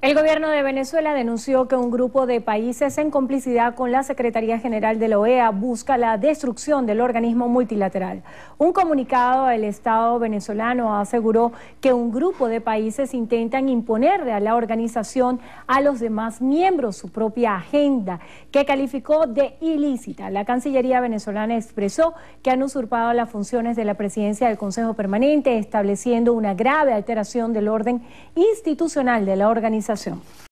El gobierno de Venezuela denunció que un grupo de países en complicidad con la Secretaría General de la OEA busca la destrucción del organismo multilateral. Un comunicado del Estado venezolano aseguró que un grupo de países intentan imponerle a la organización a los demás miembros su propia agenda, que calificó de ilícita. La Cancillería venezolana expresó que han usurpado las funciones de la presidencia del Consejo Permanente, estableciendo una grave alteración del orden institucional de la organización Gracias.